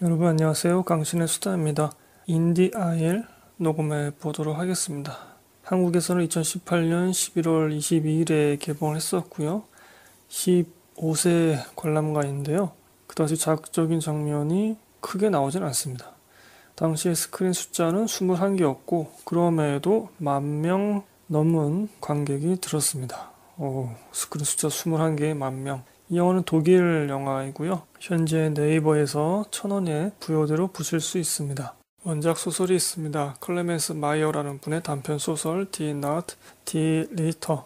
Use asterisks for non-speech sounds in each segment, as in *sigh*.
여러분 안녕하세요. 강신의 수다입니다. 인디 아일 녹음해 보도록 하겠습니다. 한국에서는 2018년 11월 22일에 개봉을 했었고요. 15세 관람가인데요. 그 당시 자극적인 장면이 크게 나오진 않습니다. 당시의 스크린 숫자는 21개였고 그럼에도 만 명 넘은 관객이 들었습니다. 오, 스크린 숫자 21개에 만 명. 이 영화는 독일 영화이고요. 현재 네이버에서 천원에 부여대로 보실 수 있습니다. 원작 소설이 있습니다. 클레멘스 마이어라는 분의 단편 소설 디 나트 디 리터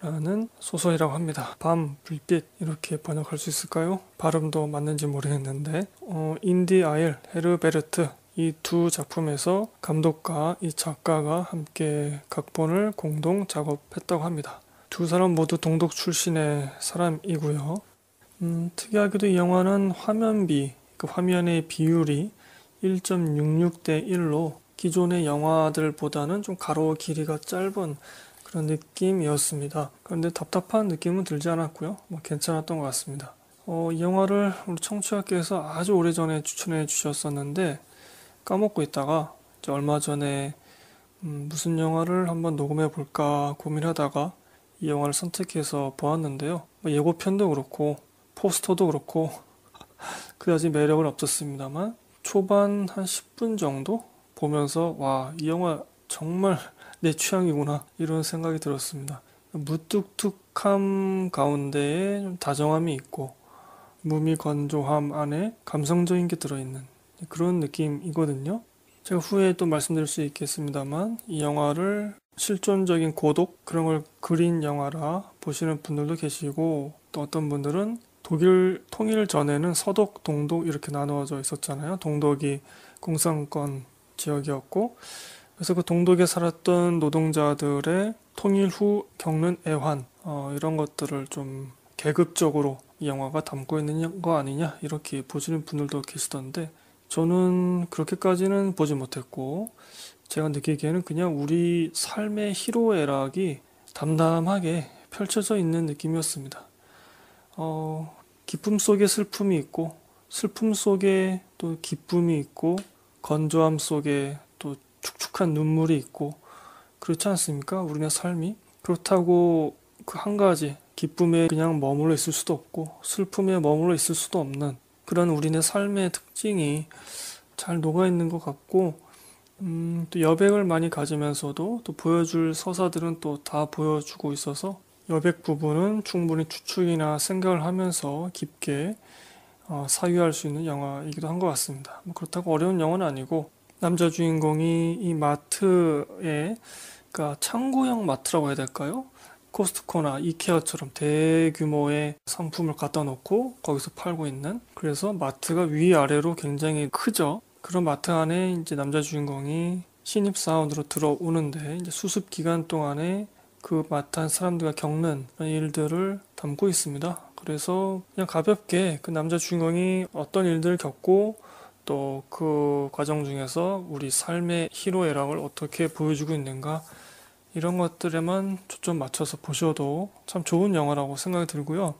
라는 소설이라고 합니다. 밤, 불빛 이렇게 번역할 수 있을까요? 발음도 맞는지 모르겠는데 어, 인디 아일, 헤르베르트 이 두 작품에서 감독과 이 작가가 함께 각본을 공동 작업했다고 합니다. 두 사람 모두 동독 출신의 사람이고요. 음, 특이하게도 이 영화는 화면비, 그 화면의 비율이 1.66 대 1로 기존의 영화들보다는 좀 가로 길이가 짧은 그런 느낌이었습니다. 그런데 답답한 느낌은 들지 않았고요. 뭐 괜찮았던 것 같습니다. 어, 이 영화를 우리 청취자께서 아주 오래전에 추천해 주셨었는데 까먹고 있다가 얼마 전에 음, 무슨 영화를 한번 녹음해 볼까 고민하다가 이 영화를 선택해서 보았는데요. 뭐 예고편도 그렇고 포스터도 그렇고 *laughs* 그다지 매력은 없었습니다만 초반 한 10분 정도 보면서 와 이 영화 정말 *laughs* 내 취향이구나 이런 생각이 들었습니다. 무뚝뚝함 가운데에 좀 다정함이 있고 무미 건조함 안에 감성적인 게 들어있는 그런 느낌이거든요. 제가 후에 또 말씀드릴 수 있겠습니다만 이 영화를 실존적인 고독 그런 걸 그린 영화라 보시는 분들도 계시고 또 어떤 분들은 독일 통일 전에는 서독, 동독 이렇게 나누어져 있었잖아요. 동독이 공산권 지역이었고 그래서 그 동독에 살았던 노동자들의 통일 후 겪는 애환 어, 이런 것들을 좀 계급적으로 이 영화가 담고 있는 거 아니냐 이렇게 보시는 분들도 계시던데 저는 그렇게까지는 보지 못했고 제가 느끼기에는 그냥 우리 삶의 희로애락이 담담하게 펼쳐져 있는 느낌이었습니다. 어, 기쁨 속에 슬픔이 있고, 슬픔 속에 또 기쁨이 있고, 건조함 속에 또 축축한 눈물이 있고, 그렇지 않습니까? 우리네 삶이. 그렇다고 그 한 가지, 기쁨에 그냥 머물러 있을 수도 없고, 슬픔에 머물러 있을 수도 없는 그런 우리네 삶의 특징이 잘 녹아있는 것 같고, 음, 또 여백을 많이 가지면서도 또 보여줄 서사들은 또 다 보여주고 있어서 여백 부분은 충분히 추측이나 생각을 하면서 깊게 어, 사유할 수 있는 영화이기도 한 것 같습니다. 뭐 그렇다고 어려운 영화는 아니고 남자 주인공이 이 마트에 그러니까 창고형 마트라고 해야 될까요? 코스트코나 이케아처럼 대규모의 상품을 갖다 놓고 거기서 팔고 있는 그래서 마트가 위아래로 굉장히 크죠. 그런 마트 안에 이제 남자 주인공이 신입 사원으로 들어오는데 이제 수습 기간 동안에 그 마트 안 사람들과 겪는 일들을 담고 있습니다. 그래서 그냥 가볍게 그 남자 주인공이 어떤 일들을 겪고 또 그 과정 중에서 우리 삶의 희로애락을 어떻게 보여주고 있는가 이런 것들에만 초점 맞춰서 보셔도 참 좋은 영화라고 생각이 들고요.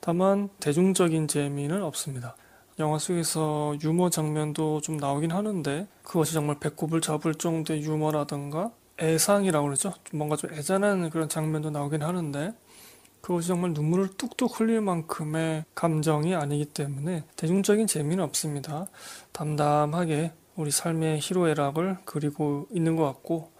다만 대중적인 재미는 없습니다. 영화 속에서 유머 장면도 좀 나오긴 하는데 그것이 정말 배꼽을 잡을 정도의 유머라던가 애상이라고 그러죠. 뭔가 좀 애잔한 그런 장면도 나오긴 하는데 그것이 정말 눈물을 뚝뚝 흘릴 만큼의 감정이 아니기 때문에 대중적인 재미는 없습니다. 담담하게 우리 삶의 희로애락을 그리고 있는 것 같고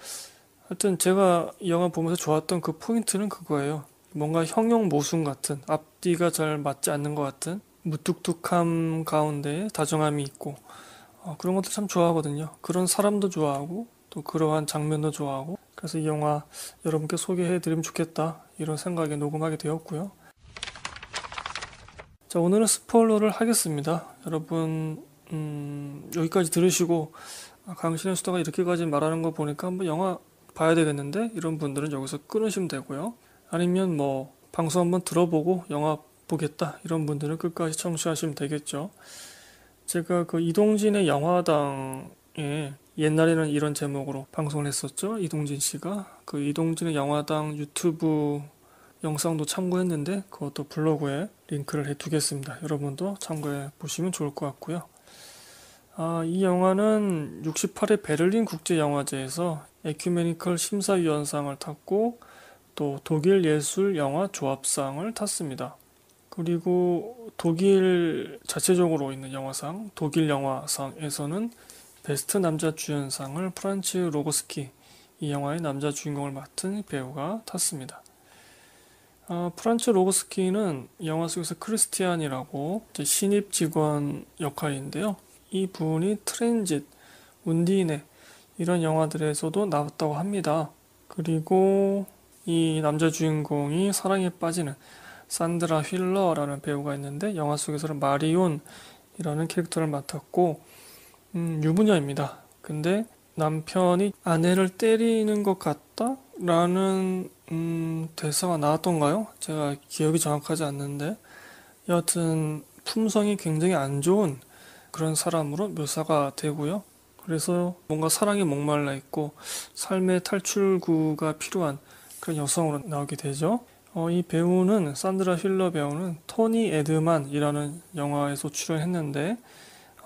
하여튼 제가 이 영화 보면서 좋았던 그 포인트는 그거예요. 뭔가 형용 모순 같은 앞뒤가 잘 맞지 않는 것 같은 무뚝뚝함 가운데 다정함이 있고 어, 그런 것도 참 좋아하거든요. 그런 사람도 좋아하고 또 그러한 장면도 좋아하고 그래서 이 영화 여러분께 소개해드리면 좋겠다 이런 생각에 녹음하게 되었고요. 자 오늘은 스포일러를 하겠습니다. 여러분 음, 여기까지 들으시고 아, 강신의 수다가 이렇게까지 말하는 거 보니까 한번 영화 봐야 되겠는데 이런 분들은 여기서 끊으시면 되고요. 아니면 뭐 방송 한번 들어보고 영화 보겠다 이런 분들은 끝까지 청취하시면 되겠죠. 제가 그 이동진의 영화당에 옛날에는 이런 제목으로 방송을 했었죠. 이동진 씨가 그 이동진의 영화당 유튜브 영상도 참고했는데 그것도 블로그에 링크를 해두겠습니다. 여러분도 참고해 보시면 좋을 것 같고요. 아, 이 영화는 68회 베를린 국제영화제에서 에큐메니컬 심사위원상을 탔고 또 독일 예술 영화 조합상을 탔습니다. 그리고 독일 자체적으로 있는 영화상, 독일 영화상에서는 베스트 남자 주연상을 프란츠 로고스키 이 영화의 남자 주인공을 맡은 배우가 탔습니다. 아, 프란츠 로고스키는 영화 속에서 크리스티안이라고 신입 직원 역할인데요. 이 분이 트렌짓 운디네 이런 영화들에서도 나왔다고 합니다. 그리고 이 남자 주인공이 사랑에 빠지는 산드라 휠러라는 배우가 있는데 영화 속에서는 마리온이라는 캐릭터를 맡았고 음, 유부녀입니다. 근데 남편이 아내를 때리는 것 같다라는 음, 대사가 나왔던가요? 제가 기억이 정확하지 않는데 여하튼 품성이 굉장히 안 좋은 그런 사람으로 묘사가 되고요. 그래서 뭔가 사랑에 목말라 있고 삶의 탈출구가 필요한 그런 여성으로 나오게 되죠. 어, 이 배우는 산드라 힐러 배우는 토니 에드만이라는 영화에서 출연했는데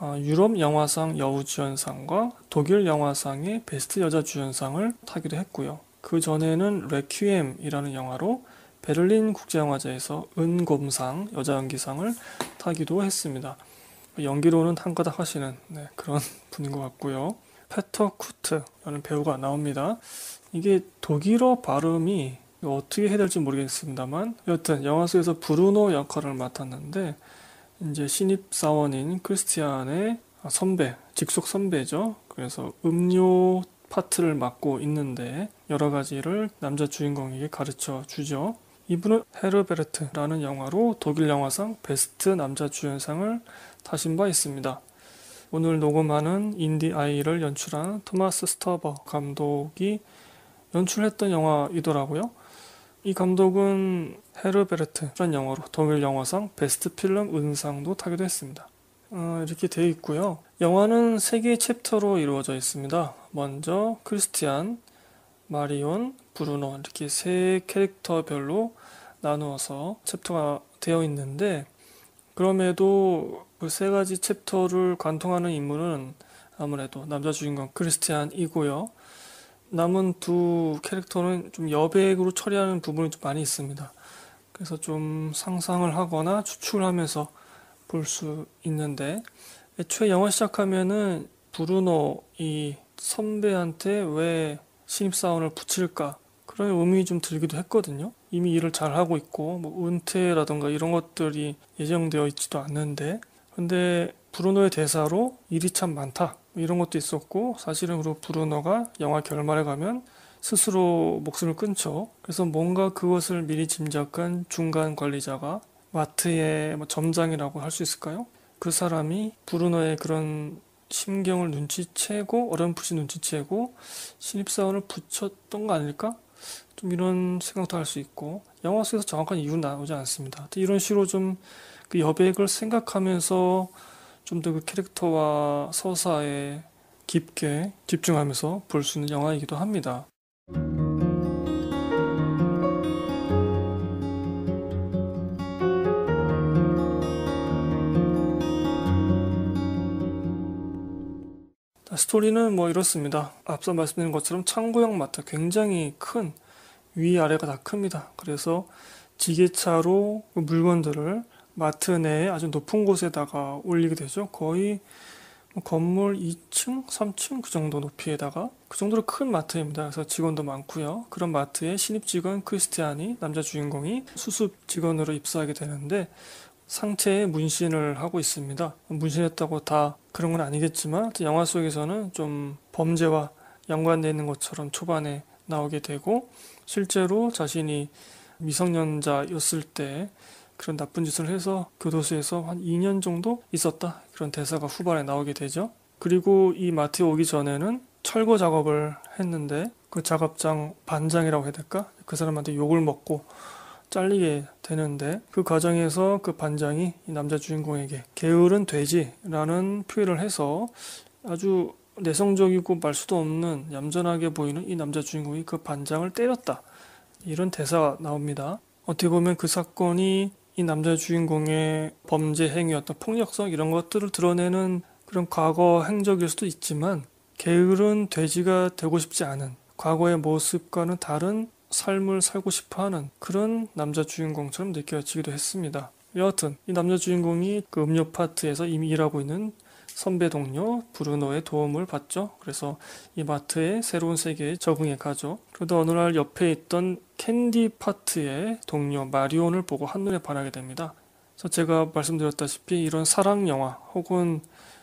어, 유럽 영화상 여우주연상과 독일 영화상의 베스트 여자 주연상을 타기도 했고요. 그 전에는 레퀴엠이라는 영화로 베를린 국제영화제에서 은곰상 여자 연기상을 타기도 했습니다. 연기로는 한가닥 하시는 네, 그런 *laughs* 분인 것 같고요. 페터 쿠트라는 배우가 나옵니다. 이게 독일어 발음이 어떻게 해야 될지 모르겠습니다만 여튼 영화 속에서 브루노 역할을 맡았는데 이제 신입사원인 크리스티안의 선배, 직속 선배죠. 그래서 음료 파트를 맡고 있는데 여러 가지를 남자 주인공에게 가르쳐 주죠. 이분은 헤르베르트라는 영화로 독일 영화상 베스트 남자 주연상을 타신 바 있습니다. 오늘 녹음하는 인디 아이를 연출한 토마스 스터버 감독이 연출했던 영화이더라고요. 이 감독은 헤르베르트란 영화로 독일 영화상 베스트 필름 은상도 타기도 했습니다. 어, 이렇게 되어 있고요. 영화는 3개의 챕터로 이루어져 있습니다. 먼저 크리스티안, 마리온, 브루노 이렇게 세 캐릭터별로 나누어서 챕터가 되어 있는데 그럼에도 그세 가지 챕터를 관통하는 인물은 아무래도 남자 주인공 크리스티안이고요. 남은 두 캐릭터는 좀 여백으로 처리하는 부분이 좀 많이 있습니다. 그래서 좀 상상을 하거나 추출하면서 볼 수 있는데 애초에 영화 시작하면은 브루노 이 선배한테 왜 신입사원을 붙일까 그런 의미 좀 들기도 했거든요. 이미 일을 잘 하고 있고 뭐 은퇴라든가 이런 것들이 예정되어 있지도 않는데 근데 브루노의 대사로 일이 참 많다. 뭐 이런 것도 있었고 사실은 그리고 브루너가 영화 결말에 가면 스스로 목숨을 끊죠. 그래서 뭔가 그것을 미리 짐작한 중간 관리자가 마트의 뭐 점장이라고 할 수 있을까요? 그 사람이 브루너의 그런 심경을 눈치채고 어렴풋이 눈치채고 신입사원을 붙였던 거 아닐까? 좀 이런 생각도 할 수 있고 영화 속에서 정확한 이유는 나오지 않습니다. 이런 식으로 좀 그 여백을 생각하면서 좀더그 캐릭터와 서사에 깊게 집중하면서 볼 수 있는 영화이기도 합니다. 스토리는 뭐 이렇습니다. 앞서 말씀드린 것처럼 창고형 마트 굉장히 큰 위아래가 다 큽니다. 그래서 지게차로 그 물건들을 마트 내 아주 높은 곳에다가 올리게 되죠. 거의 뭐 건물 2층, 3층 그 정도 높이에다가 그 정도로 큰 마트입니다. 그래서 직원도 많고요. 그런 마트에 신입 직원 크리스티안이 남자 주인공이 수습 직원으로 입사하게 되는데 상체에 문신을 하고 있습니다. 문신했다고 다 그런 건 아니겠지만 영화 속에서는 좀 범죄와 연관되어 있는 것처럼 초반에 나오게 되고 실제로 자신이 미성년자였을 때 그런 나쁜 짓을 해서 교도소에서 그 한 2년 정도 있었다. 그런 대사가 후반에 나오게 되죠. 그리고 이 마트에 오기 전에는 철거 작업을 했는데 그 작업장 반장이라고 해야 될까? 그 사람한테 욕을 먹고 잘리게 되는데 그 과정에서 그 반장이 남자 주인공에게 게으른 돼지라는 표현을 해서 아주 내성적이고 말수도 없는 얌전하게 보이는 이 남자 주인공이 그 반장을 때렸다. 이런 대사가 나옵니다. 어떻게 보면 그 사건이 이 남자 주인공의 범죄 행위 어떤 폭력성 이런 것들을 드러내는 그런 과거 행적일 수도 있지만 게으른 돼지가 되고 싶지 않은 과거의 모습과는 다른 삶을 살고 싶어 하는 그런 남자 주인공처럼 느껴지기도 했습니다. 여하튼 이 남자 주인공이 그 음료 파트에서 이미 일하고 있는 선배 동료 브루노의 도움을 받죠. 그래서 이 마트의 새로운 세계에 적응해 가죠. 그러다 어느 날 옆에 있던 캔디 파트의 동료 마리온을 보고 한눈에 반하게 됩니다. 그래서 제가 말씀드렸다시피 이런 사랑 영화 혹은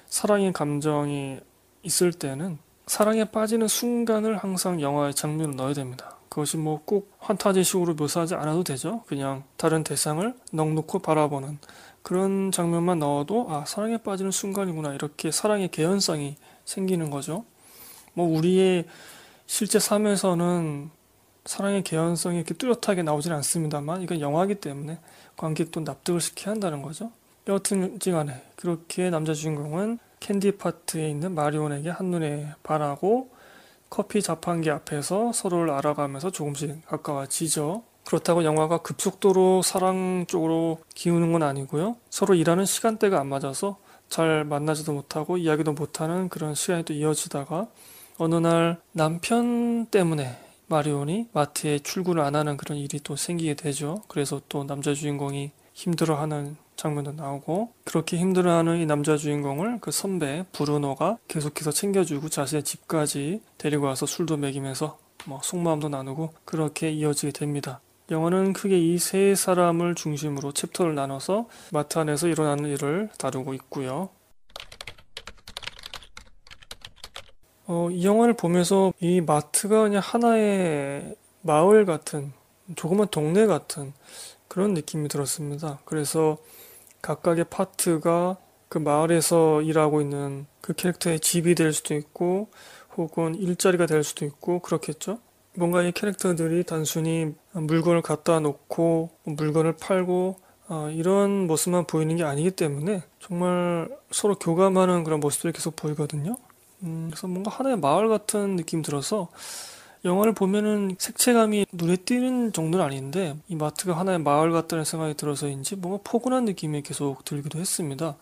사랑의 감정이 있을 때는 사랑에 빠지는 순간을 항상 영화의 장면으로 넣어야 됩니다. 그것이 뭐 꼭 환타지식으로 묘사하지 않아도 되죠. 그냥 다른 대상을 넉넉히 바라보는 그런 장면만 나와도 아 사랑에 빠지는 순간이구나 이렇게 사랑의 개연성이 생기는 거죠. 뭐 우리의 실제 삶에서는 사랑의 개연성이 이렇게 뚜렷하게 나오진 않습니다만 이건 영화기 때문에 관객도 납득을 시켜야 한다는 거죠. 여튼간에 그렇게 남자 주인공은 캔디 파트에 있는 마리온에게 한눈에 반하고 커피 자판기 앞에서 서로를 알아가면서 조금씩 가까워지죠. 그렇다고 영화가 급속도로 사랑 쪽으로 기우는 건 아니고요. 서로 일하는 시간대가 안 맞아서 잘 만나지도 못하고 이야기도 못하는 그런 시간이 또 이어지다가 어느 날 남편 때문에 마리온이 마트에 출근을 안 하는 그런 일이 또 생기게 되죠. 그래서 또 남자 주인공이 힘들어하는 장면도 나오고 그렇게 힘들어하는 이 남자 주인공을 그 선배 브루노가 계속해서 챙겨주고 자신의 집까지 데리고 와서 술도 먹이면서 뭐 속마음도 나누고 그렇게 이어지게 됩니다. 영화는 크게 이 세 사람을 중심으로 챕터를 나눠서 마트 안에서 일어나는 일을 다루고 있고요. 어, 이 영화를 보면서 이 마트가 그냥 하나의 마을 같은 조그만 동네 같은 그런 느낌이 들었습니다. 그래서 각각의 파트가 그 마을에서 일하고 있는 그 캐릭터의 집이 될 수도 있고 혹은 일자리가 될 수도 있고 그렇겠죠. 뭔가 이 캐릭터들이 단순히 물건을 갖다 놓고 물건을 팔고 어, 이런 모습만 보이는 게 아니기 때문에 정말 서로 교감하는 그런 모습들이 계속 보이거든요. 음, 그래서 뭔가 하나의 마을 같은 느낌 들어서 영화를 보면은 색채감이 눈에 띄는 정도는 아닌데 이 마트가 하나의 마을 같다는 생각이 들어서인지 뭔가 포근한 느낌이 계속 들기도 했습니다.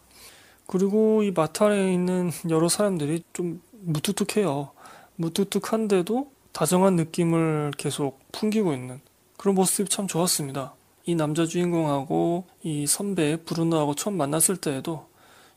그리고 이 마트 안에 있는 *laughs* 여러 사람들이 좀 무뚝뚝해요. 무뚝뚝한데도 다정한 느낌을 계속 풍기고 있는 그런 모습이 참 좋았습니다. 이 남자 주인공하고 이 선배 브루노하고 처음 만났을 때에도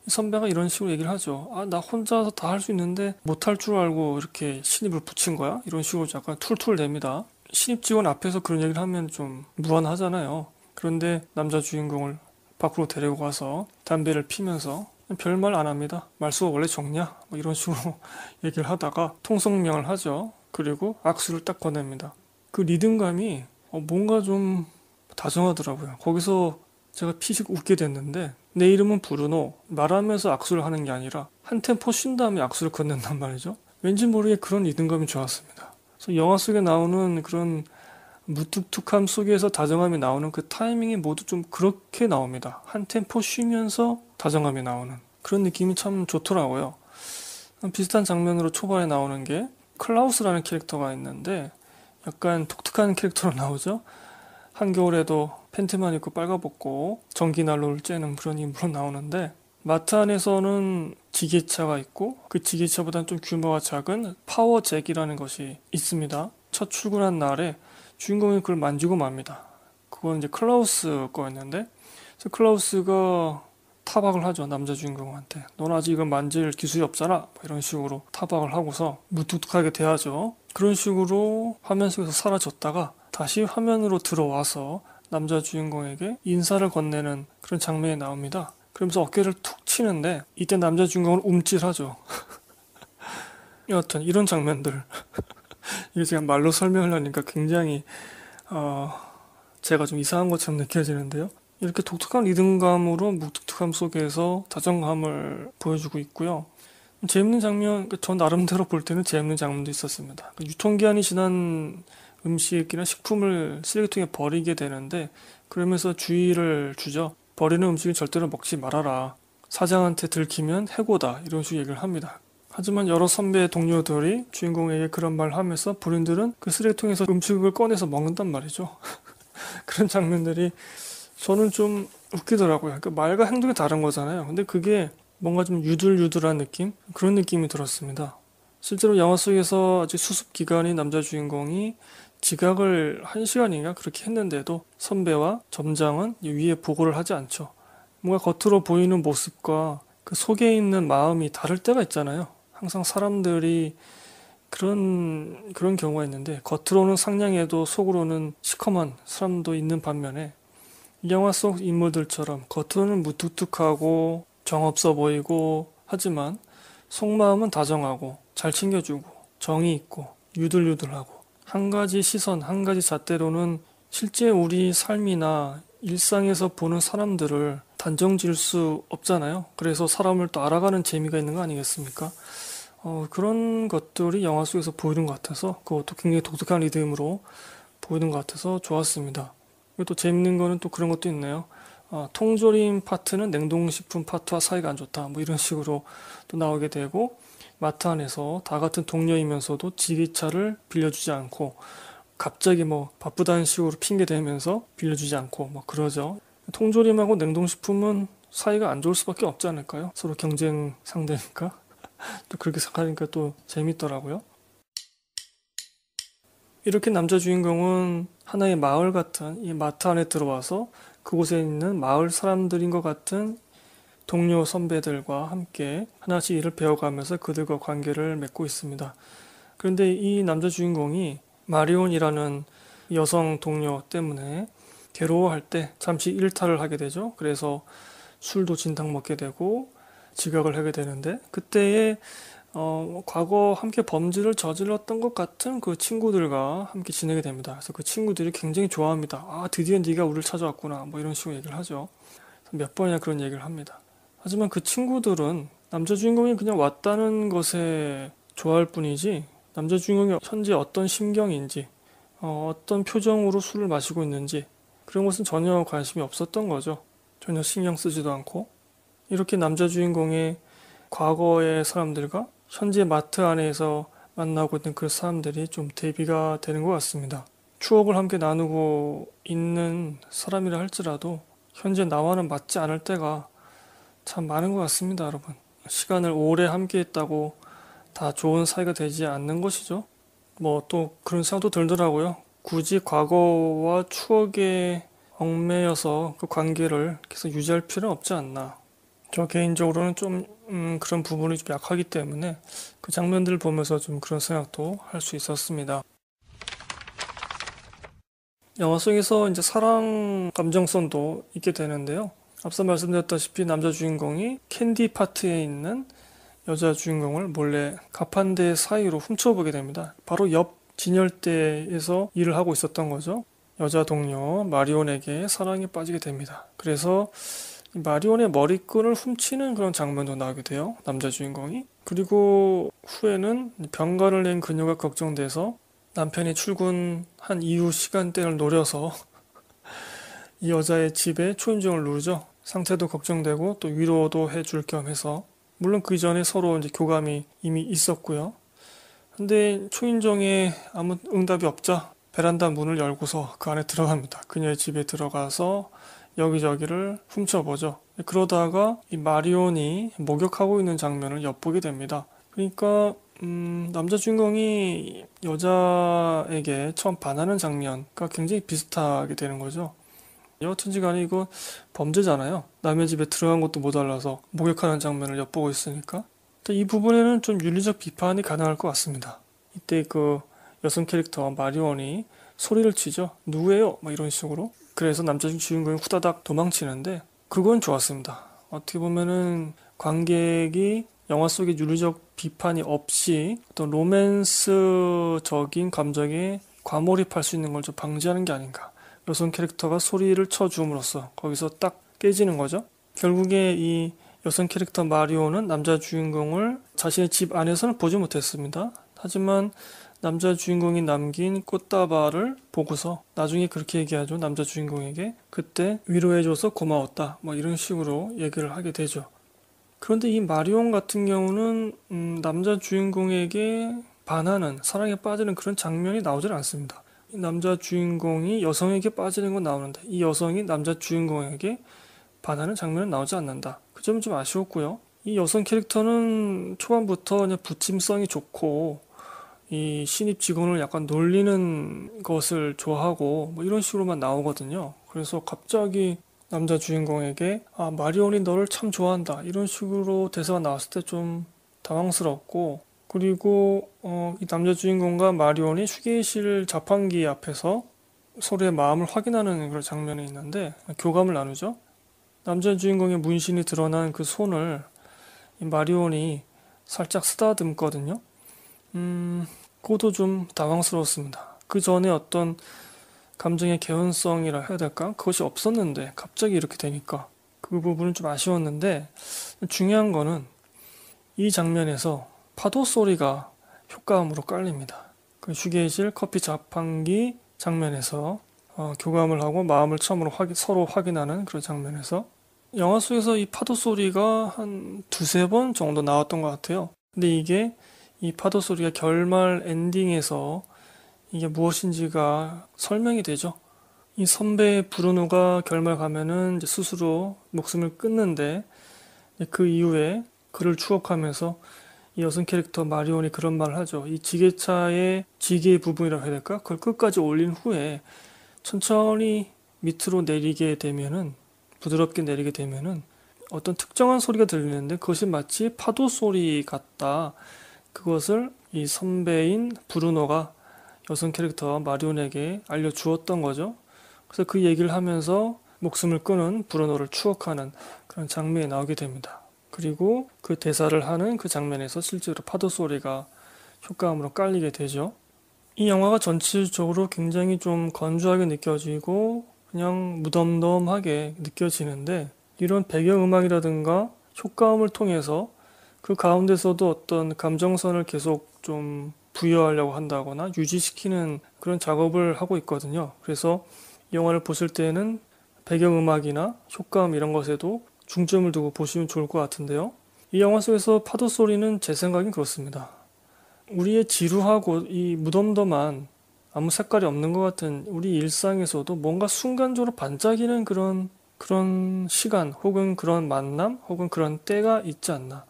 선배가 이런 식으로 얘기를 하죠. 아, 나 혼자서 다 할 수 있는데 못할 줄 알고 이렇게 신입을 붙인 거야? 이런 식으로 약간 툴툴냅니다 신입 직원 앞에서 그런 얘기를 하면 좀 무안하잖아요. 그런데 남자 주인공을 밖으로 데리고 가서 담배를 피면서 별말 안 합니다. 말수가 원래 적냐? 뭐 이런 식으로 *laughs* 얘기를 하다가 통성명을 하죠. 그리고 악수를 딱건냅니다그 리듬감이 어, 뭔가 좀 다정하더라고요. 거기서 제가 피식 웃게 됐는데 내 이름은 브루노 말하면서 악수를 하는 게 아니라 한 템포 쉰 다음에 악수를 건넨단 말이죠. 왠지 모르게 그런 리듬감이 좋았습니다. 그래서 영화 속에 나오는 그런 무뚝뚝함 속에서 다정함이 나오는 그 타이밍이 모두 좀 그렇게 나옵니다. 한 템포 쉬면서 다정함이 나오는 그런 느낌이 참 좋더라고요. 비슷한 장면으로 초반에 나오는 게 클라우스라는 캐릭터가 있는데 약간 독특한 캐릭터로 나오죠. 한겨울에도 팬티만 입고 빨가벗고 전기난로를 쬐는 그런 인물로 나오는데 마트 안에서는 지게차가 있고 그 지게차보다는 좀 규모가 작은 파워잭이라는 것이 있습니다. 첫 출근한 날에 주인공이 그걸 만지고 맙니다. 그건 이제 클라우스 거였는데 클라우스가 타박을 하죠 남자 주인공한테 넌 아직 이걸 만질 기술이 없잖아 뭐 이런 식으로 타박을 하고서 무뚝뚝하게 대하죠 그런 식으로 화면 속에서 사라졌다가 다시 화면으로 들어와서 남자 주인공에게 인사를 건네는 그런 장면이 나옵니다 그러면서 어깨를 툭 치는데 이때 남자 주인공은 움찔하죠 *laughs* 여하튼 이런 장면들 *laughs* 이게 제가 말로 설명을 하니까 굉장히 어, 제가 좀 이상한 것처럼 느껴지는데요 이렇게 독특한 리듬감으로 무뚝특함 속에서 다정함을 보여주고 있고요. 재밌는 장면, 그러니까 전 나름대로 볼 때는 재밌는 장면도 있었습니다. 그 유통기한이 지난 음식이나 식품을 쓰레기통에 버리게 되는데, 그러면서 주의를 주죠. 버리는 음식은 절대로 먹지 말아라. 사장한테 들키면 해고다. 이런 식으로 얘기를 합니다. 하지만 여러 선배 동료들이 주인공에게 그런 말을 하면서 본인들은 그 쓰레기통에서 음식을 꺼내서 먹는단 말이죠. *laughs* 그런 장면들이 저는 좀 웃기더라고요. 그러니까 말과 행동이 다른 거잖아요. 근데 그게 뭔가 좀 유들유들한 느낌? 그런 느낌이 들었습니다. 실제로 영화 속에서 아직 수습 기간인 남자 주인공이 지각을 한 시간인가 그렇게 했는데도 선배와 점장은 위에 보고를 하지 않죠. 뭔가 겉으로 보이는 모습과 그 속에 있는 마음이 다를 때가 있잖아요. 항상 사람들이 그런 그런 경우가 있는데 겉으로는 상냥해도 속으로는 시커먼 사람도 있는 반면에 영화 속 인물들처럼 겉으로는 무뚝뚝하고 정없어 보이고 하지만 속마음은 다정하고 잘 챙겨주고 정이 있고 유들유들하고 한 가지 시선, 한 가지 잣대로는 실제 우리 삶이나 일상에서 보는 사람들을 단정 질수 없잖아요. 그래서 사람을 또 알아가는 재미가 있는 거 아니겠습니까? 어, 그런 것들이 영화 속에서 보이는 것 같아서 그것도 굉장히 독특한 리듬으로 보이는 것 같아서 좋았습니다. 그리고 또 재밌는 거는 또 그런 것도 있네요. 어, 통조림 파트는 냉동식품 파트와 사이가 안 좋다. 뭐 이런 식으로 또 나오게 되고 마트 안에서 다 같은 동료이면서도 지리차를 빌려주지 않고 갑자기 뭐 바쁘다는 식으로 핑계 대면서 빌려주지 않고 뭐 그러죠. 통조림하고 냉동식품은 사이가 안 좋을 수밖에 없지 않을까요? 서로 경쟁 상대니까. *laughs* 또 그렇게 생각하니까 또 재밌더라고요. 이렇게 남자 주인공은 하나의 마을 같은 이 마트 안에 들어와서 그곳에 있는 마을 사람들인 것 같은 동료 선배들과 함께 하나씩 일을 배워가면서 그들과 관계를 맺고 있습니다. 그런데 이 남자 주인공이 마리온이라는 여성 동료 때문에 괴로워할 때 잠시 일탈을 하게 되죠. 그래서 술도 진탕 먹게 되고 직역을 하게 되는데 그때에 어, 과거 함께 범죄를 저질렀던 것 같은 그 친구들과 함께 지내게 됩니다. 그래서 그 친구들이 굉장히 좋아합니다. 아, 드디어 네가 우리를 찾아왔구나. 뭐 이런 식으로 얘기를 하죠. 몇 번이나 그런 얘기를 합니다. 하지만 그 친구들은 남자 주인공이 그냥 왔다는 것에 좋아할 뿐이지 남자 주인공이 현재 어떤 심경인지 어, 어떤 표정으로 술을 마시고 있는지 그런 것은 전혀 관심이 없었던 거죠. 전혀 신경 쓰지도 않고 이렇게 남자 주인공의 과거의 사람들과 현재 마트 안에서 만나고 있는 그 사람들이 좀 대비가 되는 것 같습니다. 추억을 함께 나누고 있는 사람이라 할지라도 현재 나와는 맞지 않을 때가 참 많은 것 같습니다, 여러분. 시간을 오래 함께 했다고 다 좋은 사이가 되지 않는 것이죠. 뭐 또 그런 생각도 들더라고요. 굳이 과거와 추억에 얽매여서 그 관계를 계속 유지할 필요는 없지 않나. 저 개인적으로는 좀 음, 그런 부분이 좀 약하기 때문에 그 장면들을 보면서 좀 그런 생각도 할 수 있었습니다. 영화 속에서 이제 사랑 감정선도 있게 되는데요. 앞서 말씀드렸다시피 남자 주인공이 캔디 파트에 있는 여자 주인공을 몰래 가판대 사이로 훔쳐보게 됩니다. 바로 옆 진열대에서 일을 하고 있었던 거죠. 여자 동료 마리온에게 사랑에 빠지게 됩니다. 그래서 마리온의 머리끈을 훔치는 그런 장면도 나오게 돼요. 남자 주인공이. 그리고 후에는 병가를 낸 그녀가 걱정돼서 남편이 출근한 이후 시간대를 노려서 *laughs* 이 여자의 집에 초인종을 누르죠. 상태도 걱정되고 또 위로도 해줄 겸 해서 물론 그 전에 서로 이제 교감이 이미 있었고요. 근데 초인종에 아무 응답이 없자 베란다 문을 열고서 그 안에 들어갑니다. 그녀의 집에 들어가서 여기저기를 훔쳐보죠. 그러다가 이 마리온이 목욕하고 있는 장면을 엿보게 됩니다. 그러니까 음, 남자 주인공이 여자에게 처음 반하는 장면과 굉장히 비슷하게 되는 거죠. 여하튼지간에 이거 범죄잖아요. 남의 집에 들어간 것도 모자라서 목욕하는 장면을 엿보고 있으니까 이 부분에는 좀 윤리적 비판이 가능할 것 같습니다. 이때 그 여성 캐릭터 마리온이 소리를 치죠. 누구예요? 막 이런 식으로. 그래서 남자 주인공이 후다닥 도망치는데 그건 좋았습니다. 어떻게 보면은 관객이 영화 속의 윤리적 비판이 없이 어떤 로맨스적인 감정에 과몰입할 수 있는 걸 좀 방지하는 게 아닌가. 여성 캐릭터가 소리를 쳐줌으로써 거기서 딱 깨지는 거죠. 결국에 이 여성 캐릭터 마리오는 남자 주인공을 자신의 집 안에서는 보지 못했습니다. 하지만 남자 주인공이 남긴 꽃다발을 보고서 나중에 그렇게 얘기하죠. 남자 주인공에게 그때 위로해줘서 고마웠다. 뭐 이런 식으로 얘기를 하게 되죠. 그런데 이 마리온 같은 경우는 음, 남자 주인공에게 반하는 사랑에 빠지는 그런 장면이 나오질 않습니다. 남자 주인공이 여성에게 빠지는 건 나오는데 이 여성이 남자 주인공에게 반하는 장면은 나오지 않는다. 그 점은 좀 아쉬웠고요. 이 여성 캐릭터는 초반부터 그냥 부침성이 좋고 이 신입 직원을 약간 놀리는 것을 좋아하고 뭐 이런 식으로만 나오거든요. 그래서 갑자기 남자 주인공에게 아 마리온이 너를 참 좋아한다 이런 식으로 대사가 나왔을 때 좀 당황스럽고 그리고 어, 이 남자 주인공과 마리온이 휴게실 자판기 앞에서 서로의 마음을 확인하는 그런 장면이 있는데 교감을 나누죠. 남자 주인공의 문신이 드러난 그 손을 마리온이 살짝 쓰다듬거든요. 음, 그것도 좀 당황스러웠습니다. 그 전에 어떤 감정의 개연성이라 해야 될까? 그것이 없었는데 갑자기 이렇게 되니까 그 부분은 좀 아쉬웠는데 중요한 거는 이 장면에서 파도 소리가 효과음으로 깔립니다. 그 휴게실 커피 자판기 장면에서 어, 교감을 하고 마음을 처음으로 확인, 서로 확인하는 그런 장면에서 영화 속에서 이 파도 소리가 한 두세 번 정도 나왔던 것 같아요. 근데 이게 이 파도 소리가 결말 엔딩에서 이게 무엇인지가 설명이 되죠. 이 선배 브루노가 결말 가면은 스스로 목숨을 끊는데 그 이후에 그를 추억하면서 이 여성 캐릭터 마리온이 그런 말을 하죠. 이 지게차의 지게 부분이라고 해야 될까? 그걸 끝까지 올린 후에 천천히 밑으로 내리게 되면은 부드럽게 내리게 되면은 어떤 특정한 소리가 들리는데 그것이 마치 파도 소리 같다. 그것을 이 선배인 브루노가 여성 캐릭터 마리온에게 알려주었던 거죠. 그래서 그 얘기를 하면서 목숨을 끊은 브루노를 추억하는 그런 장면이 나오게 됩니다. 그리고 그 대사를 하는 그 장면에서 실제로 파도 소리가 효과음으로 깔리게 되죠. 이 영화가 전체적으로 굉장히 좀 건조하게 느껴지고 그냥 무덤덤하게 느껴지는데 이런 배경음악이라든가 효과음을 통해서 그 가운데서도 어떤 감정선을 계속 좀 부여하려고 한다거나 유지시키는 그런 작업을 하고 있거든요. 그래서 영화를 보실 때는 에 배경음악이나 효과음 이런 것에도 중점을 두고 보시면 좋을 것 같은데요. 이 영화 속에서 파도 소리는 제 생각엔 그렇습니다. 우리의 지루하고 이 무덤덤한 아무 색깔이 없는 것 같은 우리 일상에서도 뭔가 순간적으로 반짝이는 그런 그런 시간 혹은 그런 만남 혹은 그런 때가 있지 않나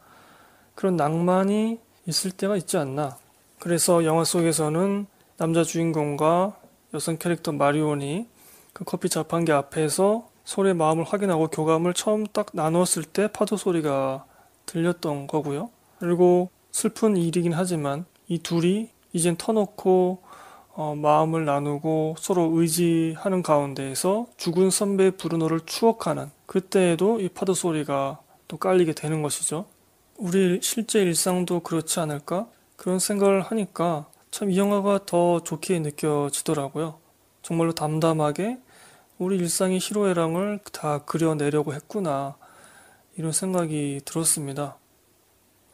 그런 낭만이 있을 때가 있지 않나. 그래서 영화 속에서는 남자 주인공과 여성 캐릭터 마리온이 그 커피 자판기 앞에서 서로의 마음을 확인하고 교감을 처음 딱 나눴을 때 파도 소리가 들렸던 거고요. 그리고 슬픈 일이긴 하지만 이 둘이 이젠 터놓고 어, 마음을 나누고 서로 의지하는 가운데에서 죽은 선배 브루노를 추억하는 그때에도 이 파도 소리가 또 깔리게 되는 것이죠. 우리 실제 일상도 그렇지 않을까? 그런 생각을 하니까 참 이 영화가 더 좋게 느껴지더라고요. 정말로 담담하게 우리 일상의 희로애랑을다 그려내려고 했구나. 이런 생각이 들었습니다.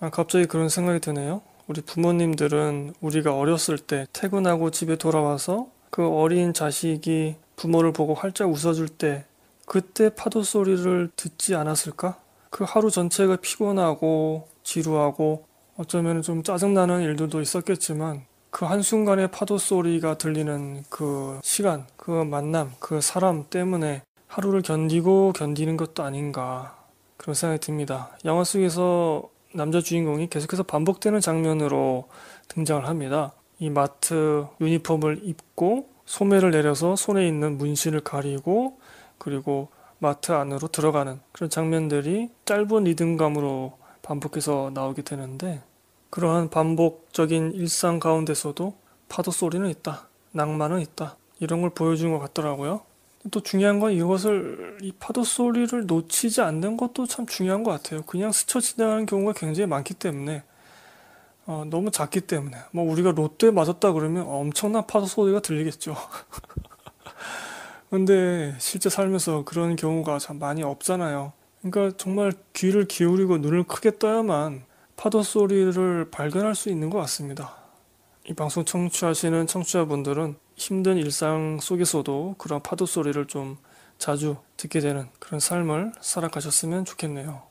아, 갑자기 그런 생각이 드네요. 우리 부모님들은 우리가 어렸을 때 퇴근하고 집에 돌아와서 그 어린 자식이 부모를 보고 활짝 웃어줄 때 그때 파도 소리를 듣지 않았을까? 그 하루 전체가 피곤하고 지루하고 어쩌면 좀 짜증나는 일들도 있었겠지만 그 한순간의 파도 소리가 들리는 그 시간, 그 만남, 그 사람 때문에 하루를 견디고 견디는 것도 아닌가 그런 생각이 듭니다. 영화 속에서 남자 주인공이 계속해서 반복되는 장면으로 등장을 합니다. 이 마트 유니폼을 입고 소매를 내려서 손에 있는 문신을 가리고 그리고 마트 안으로 들어가는 그런 장면들이 짧은 리듬감으로 반복해서 나오게 되는데 그러한 반복적인 일상 가운데서도 파도 소리는 있다. 낭만은 있다. 이런 걸 보여준 것 같더라고요. 또 중요한 건 이것을 이 파도 소리를 놓치지 않는 것도 참 중요한 것 같아요. 그냥 스쳐 지나가는 경우가 굉장히 많기 때문에 어, 너무 작기 때문에 뭐 우리가 롯데 맞았다 그러면 엄청난 파도 소리가 들리겠죠. *laughs* 근데 실제 살면서 그런 경우가 참 많이 없잖아요. 그러니까 정말 귀를 기울이고 눈을 크게 떠야만 파도 소리를 발견할 수 있는 것 같습니다. 이 방송 청취하시는 청취자분들은 힘든 일상 속에서도 그런 파도 소리를 좀 자주 듣게 되는 그런 삶을 살아가셨으면 좋겠네요.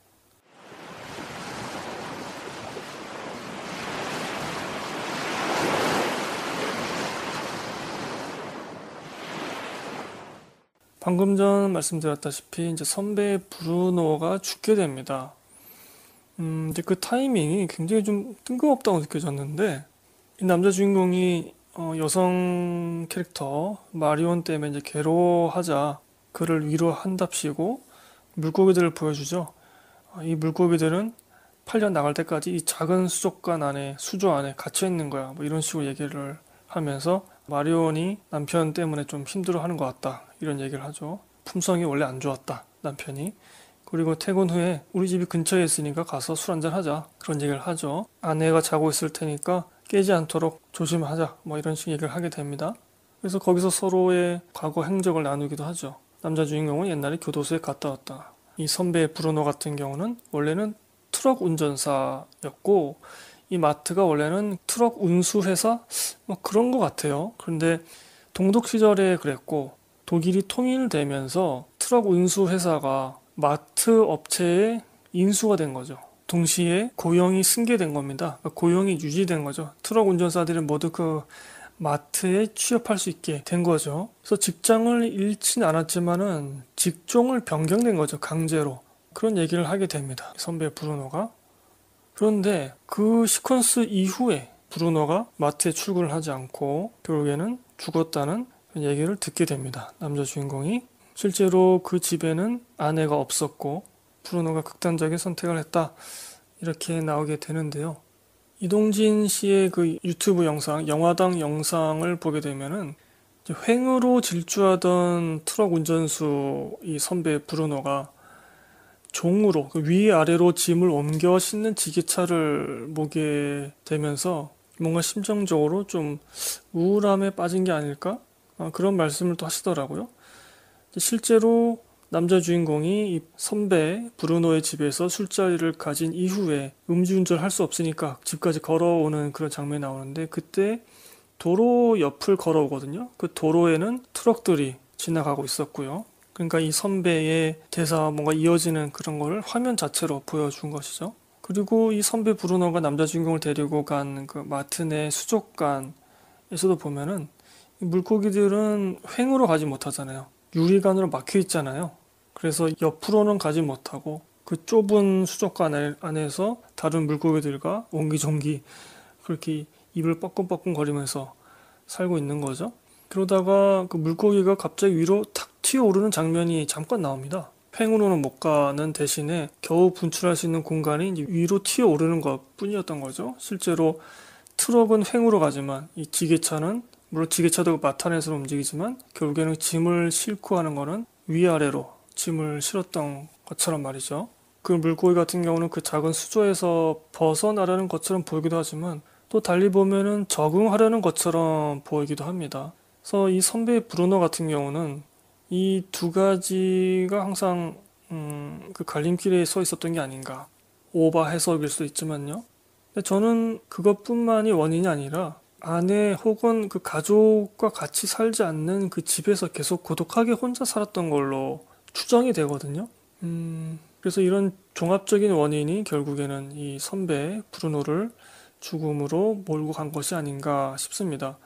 방금 전 말씀드렸다시피 이제 선배 브루노가 죽게 됩니다. 음, 이제 그 타이밍이 굉장히 좀 뜬금없다고 느껴졌는데 이 남자 주인공이 어, 여성 캐릭터 마리온 때문에 이제 괴로워하자 그를 위로한답시고 물고기들을 보여주죠. 어, 이 물고기들은 팔려 나갈 때까지 이 작은 수족관 안에 수조 안에 갇혀 있는 거야. 뭐 이런 식으로 얘기를 하면서 마리온이 남편 때문에 좀 힘들어하는 것 같다. 이런 얘기를 하죠. 품성이 원래 안 좋았다. 남편이. 그리고 퇴근 후에 우리 집이 근처에 있으니까 가서 술 한잔 하자. 그런 얘기를 하죠. 아내가 자고 있을 테니까 깨지 않도록 조심하자. 뭐 이런 식의 얘기를 하게 됩니다. 그래서 거기서 서로의 과거 행적을 나누기도 하죠. 남자 주인공은 옛날에 교도소에 갔다 왔다. 이 선배 브루노 같은 경우는 원래는 트럭 운전사였고 이 마트가 원래는 트럭 운수회사 뭐 그런 것 같아요. 그런데 동독 시절에 그랬고 독일이 통일되면서 트럭 운수 회사가 마트 업체에 인수가 된 거죠. 동시에 고용이 승계된 겁니다. 그러니까 고용이 유지된 거죠. 트럭 운전사들은 모두 그 마트에 취업할 수 있게 된 거죠. 그래서 직장을 잃진 않았지만은 직종을 변경된 거죠. 강제로. 그런 얘기를 하게 됩니다. 선배 브루노가. 그런데 그 시퀀스 이후에 브루노가 마트에 출근을 하지 않고 결국에는 죽었다는 얘기를 듣게 됩니다. 남자 주인공이 실제로 그 집에는 아내가 없었고 브루노가 극단적인 선택을 했다 이렇게 나오게 되는데요. 이동진 씨의 그 유튜브 영상, 영화당 영상을 보게 되면은 횡으로 질주하던 트럭 운전수 이 선배 브루노가 종으로 그 위아래로 짐을 옮겨 싣는 지게차를 보게 되면서 뭔가 심정적으로 좀 우울함에 빠진 게 아닐까 어, 그런 말씀을 또 하시더라고요. 실제로 남자 주인공이 선배 브루노의 집에서 술자리를 가진 이후에 음주운전을 할 수 없으니까 집까지 걸어오는 그런 장면이 나오는데 그때 도로 옆을 걸어오거든요. 그 도로에는 트럭들이 지나가고 있었고요. 그러니까 이 선배의 대사와 뭔가 이어지는 그런 거를 화면 자체로 보여준 것이죠. 그리고 이 선배 브루노가 남자 주인공을 데리고 간 그 마틴의 수족관에서도 보면은 물고기들은 횡으로 가지 못하잖아요. 유리관으로 막혀 있잖아요. 그래서 옆으로는 가지 못하고 그 좁은 수족관 안에서 다른 물고기들과 옹기종기 그렇게 입을 뻐끔뻐끔 거리면서 살고 있는 거죠. 그러다가 그 물고기가 갑자기 위로 탁 튀어오르는 장면이 잠깐 나옵니다. 횡으로는못 가는 대신에 겨우 분출할 수 있는 공간이 위로 튀어오르는 것 뿐이었던 거죠. 실제로 트럭은 횡으로 가지만 이 지게차는 물론 지게차도 마탄에서 움직이지만 결국에는 짐을 싣고 하는 거는 위아래로 짐을 실었던 것처럼 말이죠. 그 물고기 같은 경우는 그 작은 수조에서 벗어나려는 것처럼 보이기도 하지만 또 달리 보면은 적응하려는 것처럼 보이기도 합니다. 그래서 이 선배 브루너 같은 경우는 이 두 가지가 항상 음, 그 갈림길에 서 있었던 게 아닌가 오바 해석일 수도 있지만요. 근데 저는 그것뿐만이 원인이 아니라 아내 혹은 그 가족과 같이 살지 않는 그 집에서 계속 고독하게 혼자 살았던 걸로 추정이 되거든요. 음, 그래서 이런 종합적인 원인이 결국에는 이 선배 브루노를 죽음으로 몰고 간 것이 아닌가 싶습니다.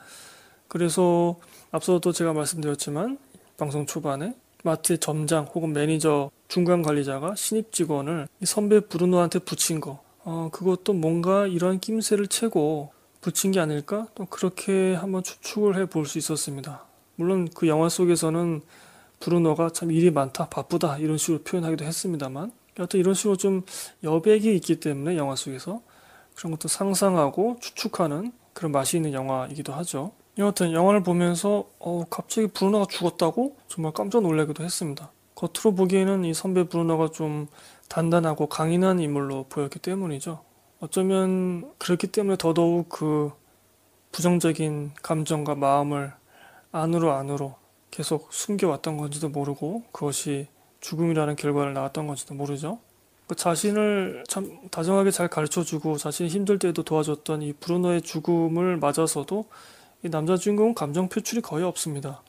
그래서 앞서도 제가 말씀드렸지만 방송 초반에 마트의 점장 혹은 매니저 중간 관리자가 신입 직원을 선배 브루노한테 붙인 거, 어, 그것도 뭔가 이런 낌새를 채고 붙인 게 아닐까? 또 그렇게 한번 추측을 해 볼 수 있었습니다. 물론 그 영화 속에서는 브루노가 참 일이 많다, 바쁘다 이런 식으로 표현하기도 했습니다만 여튼 이런 식으로 좀 여백이 있기 때문에 영화 속에서 그런 것도 상상하고 추측하는 그런 맛이 있는 영화이기도 하죠. 여하튼 영화를 보면서 어, 갑자기 브루노가 죽었다고 정말 깜짝 놀라기도 했습니다. 겉으로 보기에는 이 선배 브루노가 좀 단단하고 강인한 인물로 보였기 때문이죠. 어쩌면 그렇기 때문에 더더욱 그 부정적인 감정과 마음을 안으로 안으로 계속 숨겨왔던 건지도 모르고 그것이 죽음이라는 결과를 낳았던 건지도 모르죠. 그 자신을 참 다정하게 잘 가르쳐주고 자신이 힘들 때도 도와줬던 이 브루노의 죽음을 맞아서도 이 남자 주인공은 감정 표출이 거의 없습니다.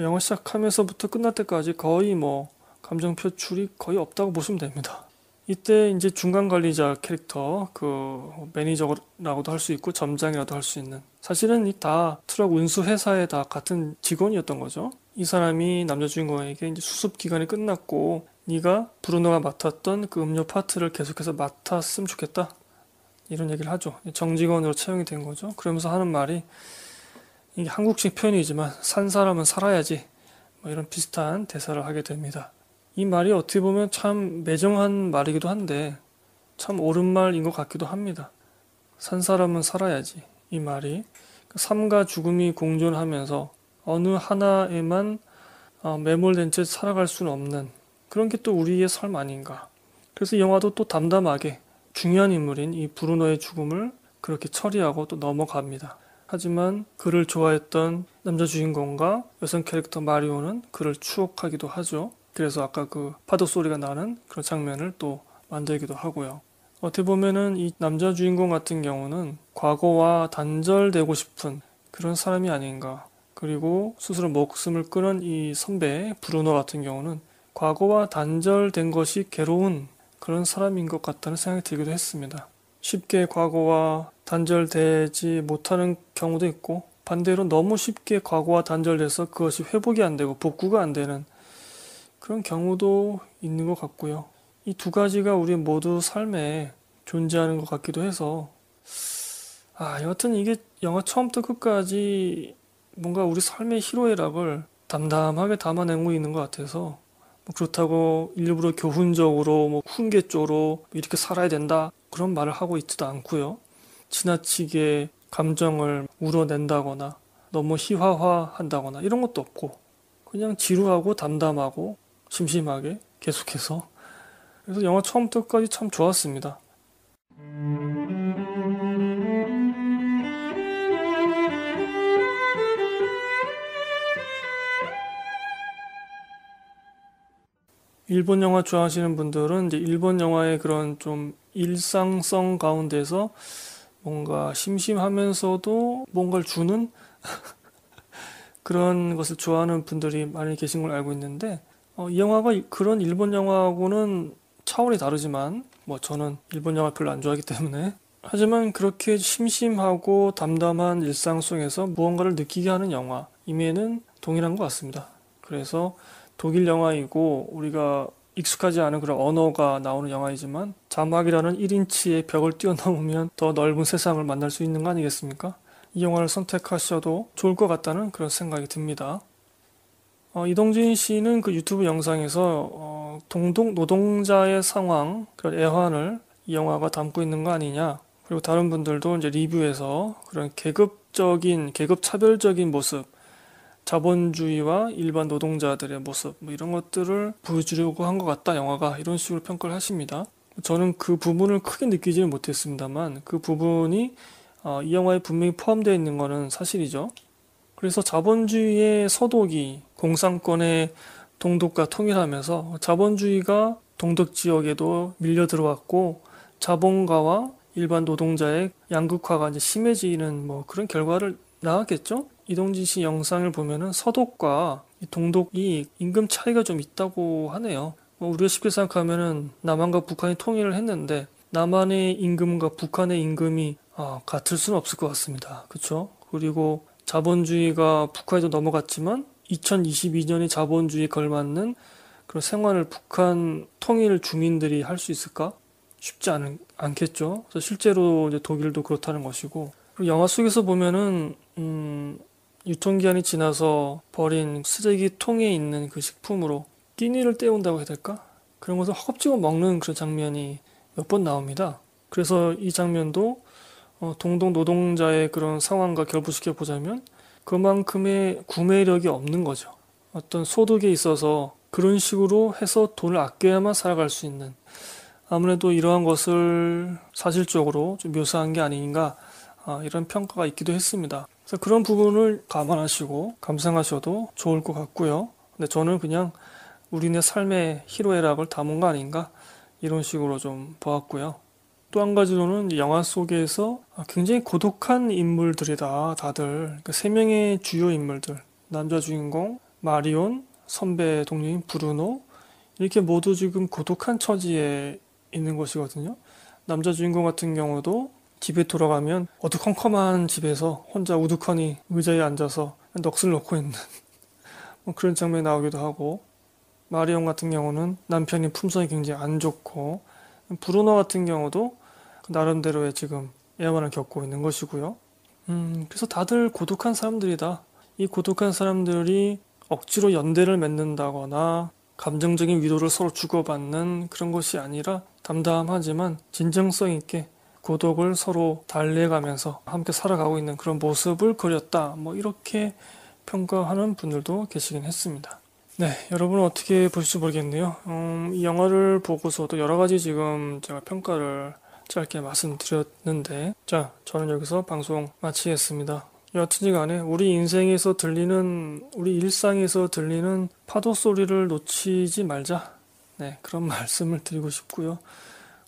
영화 시작하면서부터 끝날 때까지 거의 뭐 감정 표출이 거의 없다고 보시면 됩니다. 이때 이제 중간 관리자 캐릭터 그 매니저라고도 할 수 있고 점장이라도 할 수 있는 사실은 이 다 트럭 운수 회사에 다 같은 직원이었던 거죠. 이 사람이 남자 주인공에게 이제 수습 기간이 끝났고 네가 브루노가 맡았던 그 음료 파트를 계속해서 맡았으면 좋겠다 이런 얘기를 하죠. 정직원으로 채용이 된 거죠. 그러면서 하는 말이 이게 한국식 표현이지만 산 사람은 살아야지 뭐 이런 비슷한 대사를 하게 됩니다. 이 말이 어떻게 보면 참 매정한 말이기도 한데 참 옳은 말인 것 같기도 합니다. 산 사람은 살아야지. 이 말이 삶과 그러니까 죽음이 공존하면서 어느 하나에만 어, 매몰된 채 살아갈 수는 없는 그런 게 또 우리의 삶 아닌가. 그래서 영화도 또 담담하게 중요한 인물인 이 브루노의 죽음을 그렇게 처리하고 또 넘어갑니다. 하지만 그를 좋아했던 남자 주인공과 여성 캐릭터 마리오는 그를 추억하기도 하죠. 그래서 아까 그 파도 소리가 나는 그런 장면을 또 만들기도 하고요. 어떻게 보면은 이 남자 주인공 같은 경우는 과거와 단절되고 싶은 그런 사람이 아닌가. 그리고 스스로 목숨을 끊은 이 선배 브루노 같은 경우는 과거와 단절된 것이 괴로운 그런 사람인 것 같다는 생각이 들기도 했습니다. 쉽게 과거와 단절되지 못하는 경우도 있고 반대로 너무 쉽게 과거와 단절돼서 그것이 회복이 안 되고 복구가 안 되는 그런 경우도 있는 것 같고요. 이 두 가지가 우리 모두 삶에 존재하는 것 같기도 해서 아 여하튼 이게 영화 처음부터 끝까지 뭔가 우리 삶의 희로애락을 담담하게 담아내고 있는 것 같아서 뭐 그렇다고 일부러 교훈적으로 뭐 훈계 쪽으로 이렇게 살아야 된다 그런 말을 하고 있지도 않고요. 지나치게 감정을 우러낸다거나 너무 희화화한다거나 이런 것도 없고 그냥 지루하고 담담하고 심심하게 계속해서 그래서 영화 처음부터 끝까지 참 좋았습니다. 일본 영화 좋아하시는 분들은 이제 일본 영화의 그런 좀 일상성 가운데서 뭔가 심심하면서도 뭔가를 주는 *laughs* 그런 것을 좋아하는 분들이 많이 계신 걸 알고 있는데 어, 이 영화가 그런 일본 영화하고는 차원이 다르지만 뭐 저는 일본 영화 별로 안 좋아하기 때문에 하지만 그렇게 심심하고 담담한 일상 속에서 무언가를 느끼게 하는 영화 임에는 동일한 것 같습니다. 그래서 독일 영화이고 우리가 익숙하지 않은 그런 언어가 나오는 영화이지만 자막이라는 1인치의 벽을 뛰어넘으면 더 넓은 세상을 만날 수 있는 거 아니겠습니까? 이 영화를 선택하셔도 좋을 것 같다는 그런 생각이 듭니다. 어, 이동진 씨는 그 유튜브 영상에서 어, 동동 노동자의 상황, 그런 애환을 이 영화가 담고 있는 거 아니냐. 그리고 다른 분들도 이제 리뷰에서 그런 계급적인 계급 차별적인 모습, 자본주의와 일반 노동자들의 모습 뭐 이런 것들을 보여주려고 한 것 같다 영화가 이런 식으로 평가를 하십니다. 저는 그 부분을 크게 느끼지는 못했습니다만 그 부분이 어, 이 영화에 분명히 포함되어 있는 것은 사실이죠. 그래서 자본주의의 서독이 공산권의 동독과 통일하면서 자본주의가 동독 지역에도 밀려 들어왔고 자본가와 일반 노동자의 양극화가 이제 심해지는 뭐 그런 결과를 나왔겠죠. 이동진 씨 영상을 보면은 서독과 동독이 임금 차이가 좀 있다고 하네요. 뭐 우리가 쉽게 생각하면은 남한과 북한이 통일을 했는데 남한의 임금과 북한의 임금이 아, 같을 수는 없을 것 같습니다. 그렇죠? 그리고 자본주의가 북한에도 넘어갔지만 2022년이 자본주의 에 걸맞는 그런 생활을 북한 통일 주민들이 할 수 있을까? 쉽지 않, 않겠죠. 그래서 실제로 이제 독일도 그렇다는 것이고. 그리고 영화 속에서 보면은, 음, 유통기한이 지나서 버린 쓰레기 통에 있는 그 식품으로 끼니를 때운다고 해야 될까? 그런 것을 허겁지겁 먹는 그런 장면이 몇 번 나옵니다. 그래서 이 장면도 어, 동동 노동자의 그런 상황과 결부시켜 보자면 그만큼의 구매력이 없는 거죠. 어떤 소득에 있어서 그런 식으로 해서 돈을 아껴야만 살아갈 수 있는 아무래도 이러한 것을 사실적으로 좀 묘사한 게 아닌가 아, 이런 평가가 있기도 했습니다. 그래서 그런 부분을 감안하시고 감상하셔도 좋을 것 같고요. 근데 저는 그냥 우리네 삶의 희로애락을 담은 거 아닌가 이런 식으로 좀 보았고요. 또한 가지로는 영화 속에서 굉장히 고독한 인물들이다, 다들. 그러니까 명의 주요 인물들. 남자 주인공, 마리온, 선배 동료인 브루노. 이렇게 모두 지금 고독한 처지에 있는 것이거든요. 남자 주인공 같은 경우도 집에 돌아가면 어두컴컴한 집에서 혼자 우두커니 의자에 앉아서 넋을 놓고 있는 *laughs* 뭐 그런 장면이 나오기도 하고 마리온 같은 경우는 남편이 품성이 굉장히 안 좋고 브루노 같은 경우도 나름대로의 지금 애환을 겪고 있는 것이고요. 음, 그래서 다들 고독한 사람들이다. 이 고독한 사람들이 억지로 연대를 맺는다거나 감정적인 위로를 서로 주고받는 그런 것이 아니라 담담하지만 진정성 있게 고독을 서로 달래가면서 함께 살아가고 있는 그런 모습을 그렸다. 뭐 이렇게 평가하는 분들도 계시긴 했습니다. 네, 여러분은 어떻게 보실지 모르겠네요. 음, 이 영화를 보고서도 여러 가지 지금 제가 평가를 짧게 말씀드렸는데, 자, 저는 여기서 방송 마치겠습니다. 여튼 간에 우리 인생에서 들리는, 우리 일상에서 들리는 파도 소리를 놓치지 말자. 네, 그런 *laughs* 말씀을 드리고 싶고요.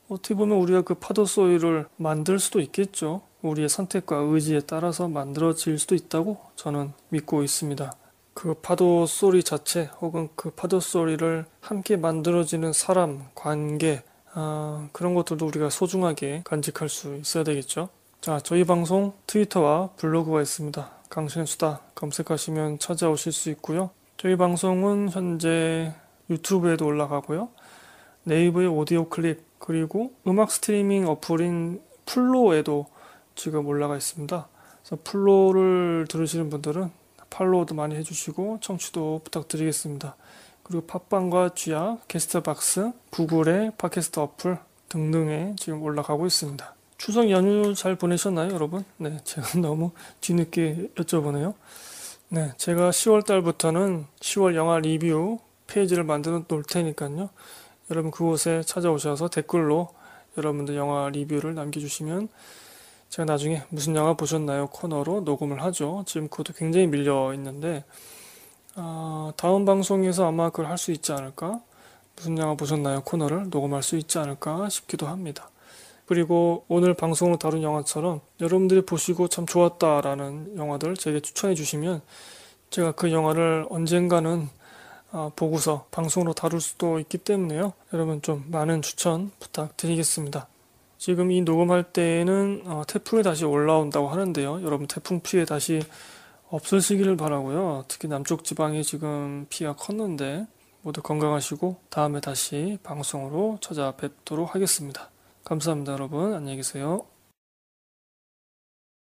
어떻게 보면 우리가 그 파도 소리를 만들 수도 있겠죠. 우리의 선택과 의지에 따라서 만들어질 수도 있다고 저는 믿고 있습니다. 그 파도 소리 자체 혹은 그 파도 소리를 함께 만들어지는 사람, 관계, 아, 그런 것들도 우리가 소중하게 간직할 수 있어야 되겠죠. 자, 저희 방송 트위터와 블로그가 있습니다. 강신의 수다 검색하시면 찾아오실 수 있고요. 저희 방송은 현재 유튜브에도 올라가고요. 네이버의 오디오 클립 그리고 음악 스트리밍 어플인 플로에도 지금 올라가 있습니다. 그래서 플로를 들으시는 분들은 팔로우도 많이 해주시고 청취도 부탁드리겠습니다. 그리고 팟빵과 쥐야, 게스트박스, 구글의 팟캐스트 어플 등등에 지금 올라가고 있습니다. 추석 연휴 잘 보내셨나요, 여러분? 네, 제가 *laughs* 너무 뒤늦게 여쭤보네요. 네, 제가 10월 달부터는 10월 영화 리뷰 페이지를 만들어 놓 테니까요. 여러분 그곳에 찾아오셔서 댓글로 여러분들 영화 리뷰를 남겨주시면 제가 나중에 무슨 영화 보셨나요 코너로 녹음을 하죠. 지금 그것도 굉장히 밀려 있는데 어, 다음 방송에서 아마 그걸 할 수 있지 않을까? 무슨 영화 보셨나요 코너를 녹음할 수 있지 않을까 싶기도 합니다. 그리고 오늘 방송으로 다룬 영화처럼 여러분들이 보시고 참 좋았다라는 영화들 제게 추천해 주시면 제가 그 영화를 언젠가는 아, 보고서 방송으로 다룰 수도 있기 때문에요. 여러분 좀 많은 추천 부탁드리겠습니다. 지금 이 녹음할 때에는 어, 태풍이 다시 올라온다고 하는데요. 여러분 태풍 피해 다시 없으시기를 바라고요. 특히 남쪽 지방에 지금 피해가 컸는데 모두 건강하시고 다음에 다시 방송으로 찾아뵙도록 하겠습니다. 감사합니다, 여러분. 안녕히 계세요.